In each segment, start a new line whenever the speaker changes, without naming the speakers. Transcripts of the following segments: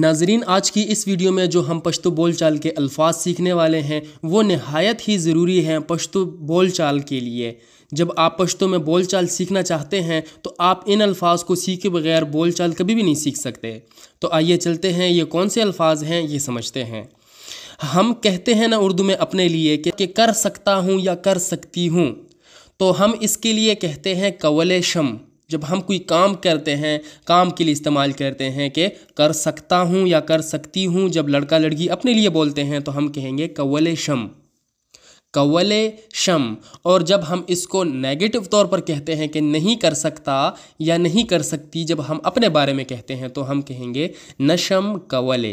नाजरीन आज की इस वीडियो में जो हम पश्तो बोलचाल के अल्फाज सीखने वाले हैं वो नहायत ही ज़रूरी हैं पश्तो बोलचाल के लिए जब आप पश्तो में बोलचाल सीखना चाहते हैं तो आप इन अल्फाज को सीखे बगैर बोलचाल कभी भी नहीं सीख सकते तो आइए चलते हैं ये कौन से अल्फाज हैं ये समझते हैं हम कहते हैं ना उर्दू में अपने लिए कि, कि कर सकता हूँ या कर सकती हूँ तो हम इसके लिए कहते हैं कवल शम जब हम कोई काम करते हैं काम के लिए इस्तेमाल करते हैं कि कर सकता हूँ या कर सकती हूँ जब लड़का लड़की अपने लिए बोलते हैं तो हम कहेंगे कवल शम कवल शम और जब हम इसको नेगेटिव तौर पर कहते हैं कि नहीं कर सकता या नहीं कर सकती जब हम अपने बारे में कहते हैं तो हम कहेंगे नशम कवल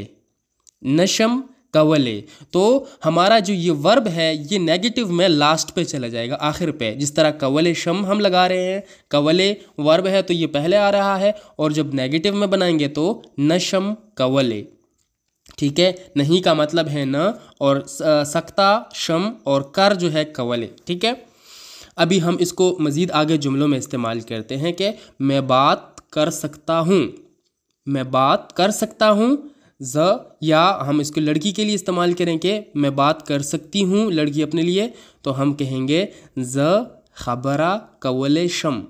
नशम कवले तो हमारा जो ये वर्ब है ये नेगेटिव में लास्ट पे चला जाएगा आखिर पे जिस तरह कवले शम हम लगा रहे हैं कवले वर्ब है तो ये पहले आ रहा है और जब नेगेटिव में बनाएंगे तो नशम कवले ठीक है नहीं का मतलब है न और सकता शम और कर जो है कवले ठीक है अभी हम इसको मज़ीद आगे जुमलों में इस्तेमाल करते हैं कि मैं बात कर सकता हूँ मैं बात कर सकता हूँ ज या हम इसको लड़की के लिए इस्तेमाल करें कि मैं बात कर सकती हूँ लड़की अपने लिए तो हम कहेंगे ज खबरा कवल शम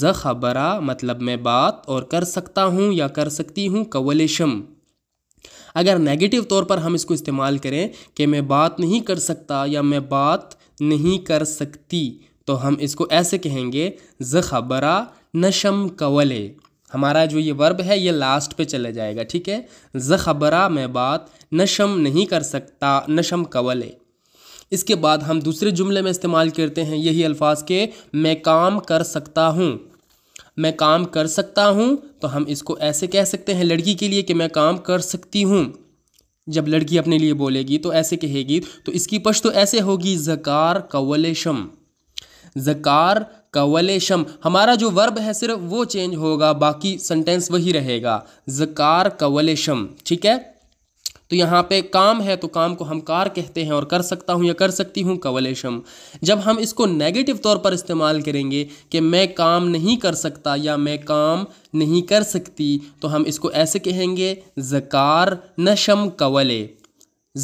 ज खबरा मतलब मैं बात और कर सकता हूँ या कर सकती हूँ कवल शम अगर नेगेटिव तौर पर हम इसको इस्तेमाल करें कि मैं बात नहीं कर सकता या मैं बात नहीं कर सकती तो हम इसको ऐसे कहेंगे ज खबरा नशम कवले हमारा जो ये वर्ब है ये लास्ट पे चला जाएगा ठीक है ज़ख़बरा मैं बात नशम नहीं कर सकता नशम कवले इसके बाद हम दूसरे जुमले में इस्तेमाल करते हैं यही अल्फाज के मैं काम कर सकता हूँ मैं काम कर सकता हूँ तो हम इसको ऐसे कह सकते हैं लड़की के लिए कि मैं काम कर सकती हूँ जब लड़की अपने लिए बोलेगी तो ऐसे कहेगी तो इसकी पश तो ऐसे होगी जकार कवल शम जकार कवलेशम हमारा जो वर्ब है सिर्फ वो चेंज होगा बाकी सेंटेंस वही रहेगा जकार कवलेशम ठीक है तो यहाँ पे काम है तो काम को हम कार कहते हैं और कर सकता हूँ या कर सकती हूँ कवलेशम जब हम इसको नेगेटिव तौर पर इस्तेमाल करेंगे कि मैं काम नहीं कर सकता या मैं काम नहीं कर सकती तो हम इसको ऐसे कहेंगे जकार नशम कवले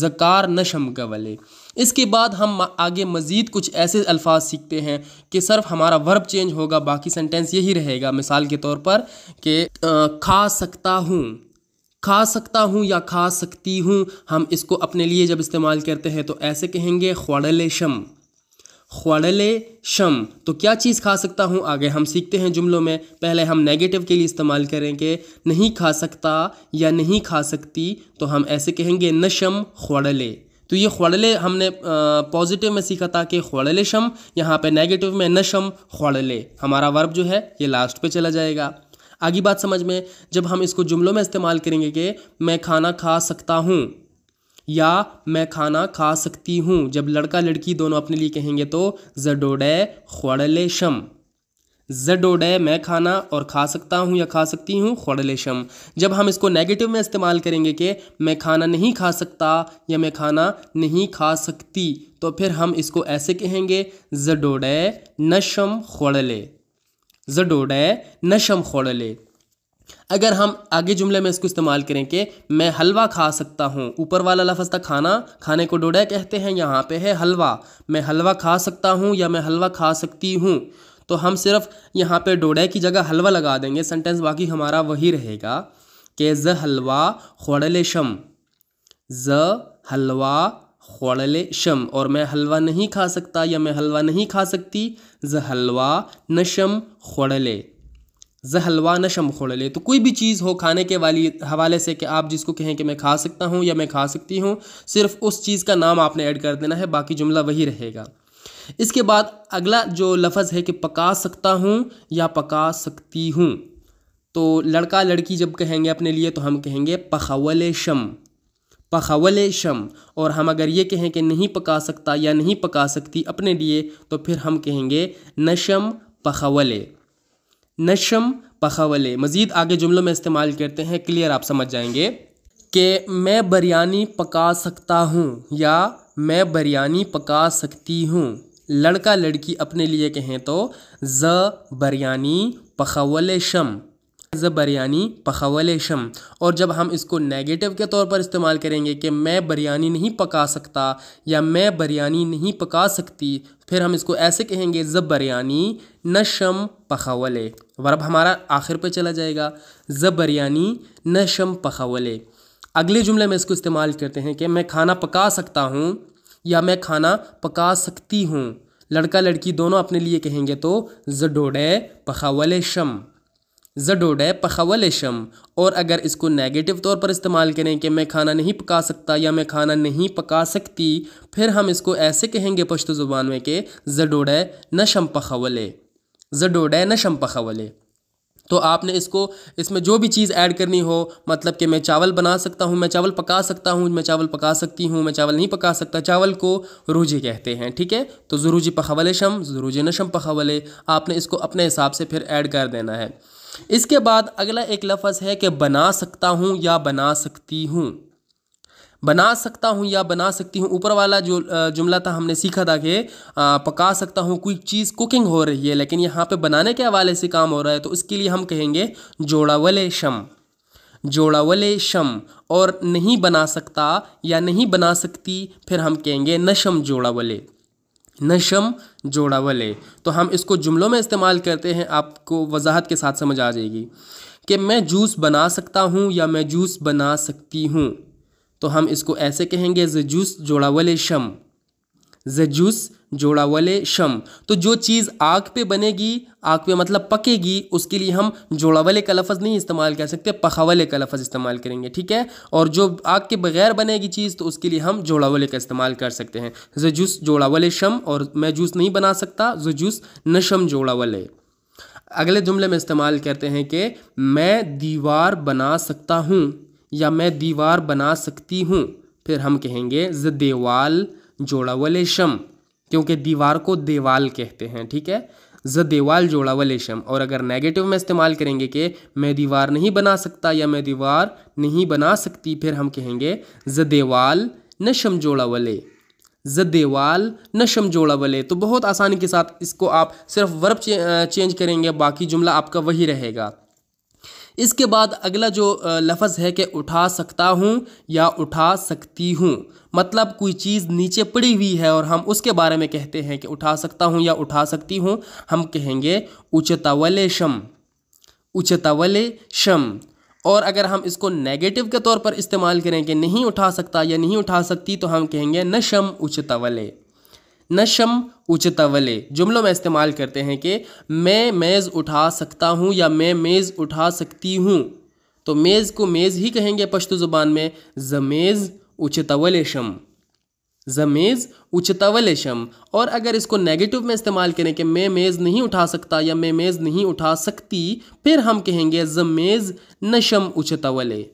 ज़कार नशम गवले इसके बाद हम आगे मज़ीद कुछ ऐसे अल्फाज सीखते हैं कि सिर्फ हमारा वर्ब चेंज होगा बाकी सेंटेंस यही रहेगा मिसाल के तौर पर कि खा सकता हूँ खा सकता हूँ या खा सकती हूँ हम इसको अपने लिए जब इस्तेमाल करते हैं तो ऐसे कहेंगे ख्वाडल शम ख्वाड़ले शम तो क्या चीज़ खा सकता हूँ आगे हम सीखते हैं जुमलों में पहले हम नेगेटिव के लिए इस्तेमाल करेंगे नहीं खा सकता या नहीं खा सकती तो हम ऐसे कहेंगे नशम ख्वाड़ले तो ये ख्वाड़ले हमने पॉजिटिव में सीखा था कि ख्वाड़ले शम यहाँ पे नेगेटिव में नशम ख्वाड़ले हमारा वर्ब जो है ये लास्ट पे चला जाएगा आगे बात समझ में जब हम इसको जुमलों में इस्तेमाल करेंगे कि मैं खाना खा सकता हूँ या मैं खाना खा सकती हूँ जब लड़का लड़की दोनों अपने लिए कहेंगे तो जडोडे खड़ले शम जडोडे मैं खाना और खा सकता हूँ या खा सकती हूँ खड़ले शम जब हम इसको नेगेटिव में इस्तेमाल करेंगे कि मैं खाना नहीं खा सकता या मैं खाना नहीं खा सकती तो फिर हम इसको ऐसे कहेंगे जडोडे नशम ख्वाड़ले जडोडे नशम खड़ले अगर हम आगे जुमले में इसको इस्तेमाल करें कि मैं हलवा खा सकता हूँ ऊपर वाला लफज था खाना खाने को डोडा कहते हैं यहाँ पे है हलवा मैं हलवा खा सकता हूँ या मैं हलवा खा सकती हूँ तो हम सिर्फ यहाँ पे डोडे की जगह हलवा लगा देंगे सेंटेंस बाकी हमारा वही रहेगा कि ज हलवा खोड़ले शम ज हलवा खोड़ले शम और मैं हलवा नहीं खा सकता या मैं हलवा नहीं खा सकती ज हलवा नशम खोड़ले जहलवा नशम खोड़ ले तो कोई भी चीज़ हो खाने के वाली हवाले से कि आप जिसको कहें कि मैं खा सकता हूँ या मैं खा सकती हूँ सिर्फ उस चीज़ का नाम आपने ऐड कर देना है बाकी जुमला वही रहेगा इसके बाद अगला जो लफ्ज़ है कि पका सकता हूँ या पका सकती हूँ तो लड़का लड़की जब कहेंगे अपने लिए तो हम कहेंगे पखवल शम पखवल शम और हम अगर ये कहें कि नहीं पका सकता या नहीं पका सकती अपने लिए तो फिर हम कहेंगे नशम पखवल नशम पखावले मज़ीद आगे जुमलों में इस्तेमाल करते हैं क्लियर आप समझ जाएंगे कि मैं बिरयानी पका सकता हूँ या मैं बिरयानी पका सकती हूँ लड़का लड़की अपने लिए कहें तो ज़ बिरयानी पखावल शम ज़ बिरयानी पखवल शम और जब हम इसको नेगेटिव के तौर पर इस्तेमाल करेंगे कि मैं बिरयानी नहीं पका सकता या मैं बिरयानी नहीं पका सकती फिर हम इसको ऐसे कहेंगे ज़ बिरयानी न शम पखवले वर्ब हमारा आखिर पे चला जाएगा ज़ बिरयानी न शम पखवले अगले जुमले में इसको इस्तेमाल करते हैं कि मैं खाना पका सकता हूँ या मैं खाना पका सकती हूँ लड़का लड़की दोनों अपने लिए कहेंगे तो डोडे पखावल शम जडोड पखवल शम और अगर इसको नेगेटिव तौर पर इस्तेमाल करें कि मैं खाना नहीं पका सकता या मैं खाना नहीं पका सकती फिर हम इसको ऐसे कहेंगे पश्तो ज़ुबान में कि जडोड नशम पखवल जडोड नशम पखवल तो आपने इसको इसमें जो भी चीज़ ऐड करनी हो मतलब कि मैं चावल बना सकता हूँ मैं चावल पका सकता हूँ मैं चावल पका सकती हूँ मैं चावल नहीं पका सकता चावल को रूजी कहते हैं ठीक है तो ज़रूजी पखवल शम ज़रूजी नशम पखवल आपने इसको अपने हिसाब से फिर ऐड कर देना है इसके बाद अगला एक लफ्ज़ है कि बना सकता हूँ या बना सकती हूँ बना सकता हूँ या बना सकती हूँ ऊपर वाला जो जुमला था हमने सीखा था कि पका सकता हूँ कोई चीज़ कुकिंग हो रही है लेकिन यहाँ पे बनाने के हवाले से काम हो रहा है तो उसके लिए हम कहेंगे जोड़ावले शम जोड़ावले शम और नहीं बना सकता या नहीं बना सकती फिर हम कहेंगे नशम जोड़ावले नशम जोड़ावले तो हम इसको जुमलों में इस्तेमाल करते हैं आपको वजाहत के साथ समझ आ जाएगी कि मैं जूस बना सकता हूँ या मैं जूस बना सकती हूँ तो हम इसको ऐसे कहेंगे ज जूस जोड़ावले शम जजूस जोड़ा वाले शम तो जो चीज़ आग पे बनेगी आग पे मतलब पकेगी उसके लिए हम जोड़ा वाले का लफज नहीं इस्तेमाल कर सकते वाले का लफज इस्तेमाल करेंगे ठीक है और जो आग के बगैर बनेगी चीज़ तो उसके लिए हम जोड़ा वाले का इस्तेमाल कर सकते हैं जजूस वाले शम और मैं जूस नहीं बना सकता जजूस नशम वाले अगले जुमले में इस्तेमाल करते हैं कि मैं दीवार बना सकता हूँ या मैं दीवार बना सकती हूँ फिर हम कहेंगे ज देवाल जोड़ा वाले शम क्योंकि दीवार को देवाल कहते हैं ठीक है ज देवाल जोड़ा वाले शम और अगर नेगेटिव में इस्तेमाल करेंगे कि मैं दीवार नहीं बना सकता या मैं दीवार नहीं बना सकती फिर हम कहेंगे ज देवाल नशम जोड़ा वले ज देवाल नशम जोड़ा वले तो बहुत आसानी के साथ इसको आप सिर्फ वर्ब चे, चेंज करेंगे बाकी जुमला आपका वही रहेगा इसके बाद अगला जो लफ्ज़ है कि उठा सकता हूँ या उठा सकती हूँ मतलब कोई चीज़ नीचे पड़ी हुई है और हम उसके बारे में कहते हैं कि उठा सकता हूँ या उठा सकती हूँ हम कहेंगे उचतावले शम उचतावले शम और अगर हम इसको नेगेटिव के तौर पर इस्तेमाल करें कि नहीं उठा सकता या नहीं उठा सकती तो हम कहेंगे नशम उचतावले नशम उचतवले जुमलों में इस्तेमाल करते हैं कि मैं मेज़ उठा सकता हूँ या मैं मेज़ उठा सकती हूँ तो मेज़ को मेज़ ही कहेंगे पश्तो ज़ुबान में जमेज़ उचतवल शम जमेज़ उचतवल शम और अगर इसको नेगेटिव में इस्तेमाल करें कि मैं मेज़ नहीं उठा सकता या मैं मेज़ नहीं उठा सकती फिर हम कहेंगे जमेज़ नशम उचतवले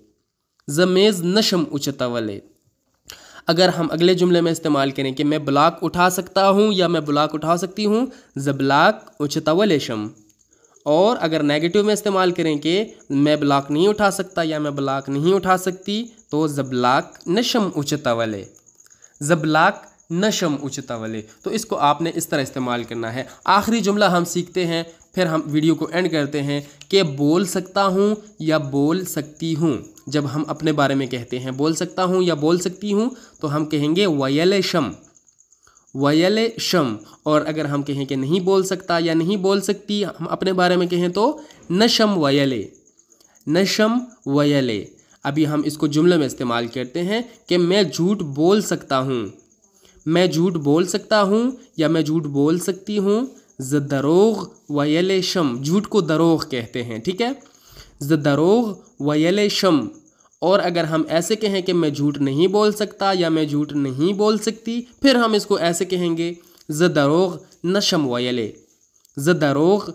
जमेज़ नशम उचतवले अगर हम अगले जुमले में इस्तेमाल करें कि मैं ब्लाक उठा सकता हूँ या मैं ब्लाक उठा सकती हूँ ज ब्लाक उचता व लेशम और अगर नेगेटिव में इस्तेमाल करें कि मैं ब्लाक नहीं उठा सकता या मैं ब्लाक नहीं उठा सकती तो जबलाक नशम उचता ज जबलाक नशम उचता वाले तो इसको आपने इस तरह इस्तेमाल करना है आखिरी जुमला हम सीखते हैं फिर हम वीडियो को एंड करते हैं कि बोल सकता हूँ या बोल सकती हूँ जब हम अपने बारे में कहते हैं बोल सकता हूँ या बोल सकती हूँ तो हम कहेंगे वयल शम वयल शम और अगर हम कहें कि नहीं बोल सकता या नहीं बोल सकती हम अपने बारे में कहें तो नशम वयले नशम वयले अभी हम इसको जुमले में इस्तेमाल करते हैं कि मैं झूठ बोल सकता हूँ मैं झूठ बोल सकता हूँ या मैं झूठ बोल सकती हूँ ज दरोग वयल शम झूठ को दरोग कहते हैं ठीक है ज ज़दरोग वयल शम और अगर हम ऐसे कहें कि मैं झूठ नहीं बोल सकता या मैं झूठ नहीं बोल सकती फिर हम इसको ऐसे कहेंगे ज ज़दरोग नशम वयले ज़दरोग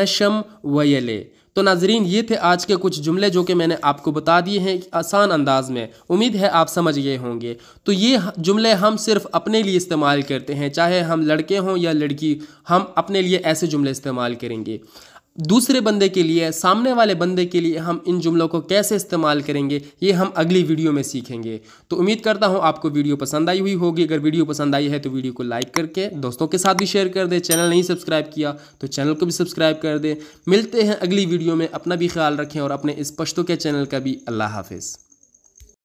नशम वयले तो नाजरीन ये थे आज के कुछ जुमले जो कि मैंने आपको बता दिए हैं आसान अंदाज में उम्मीद है आप समझ गए होंगे तो ये जुमले हम सिर्फ अपने लिए इस्तेमाल करते हैं चाहे हम लड़के हों या लड़की हम अपने लिए ऐसे जुमले इस्तेमाल करेंगे दूसरे बंदे के लिए सामने वाले बंदे के लिए हम इन जुमलों को कैसे इस्तेमाल करेंगे ये हम अगली वीडियो में सीखेंगे तो उम्मीद करता हूँ आपको वीडियो पसंद आई हुई होगी अगर वीडियो पसंद आई है तो वीडियो को लाइक करके दोस्तों के साथ भी शेयर कर दें चैनल नहीं सब्सक्राइब किया तो चैनल को भी सब्सक्राइब कर दें मिलते हैं अगली वीडियो में अपना भी ख्याल रखें और अपने इस पश्तों के चैनल का भी अल्लाह हाफिज़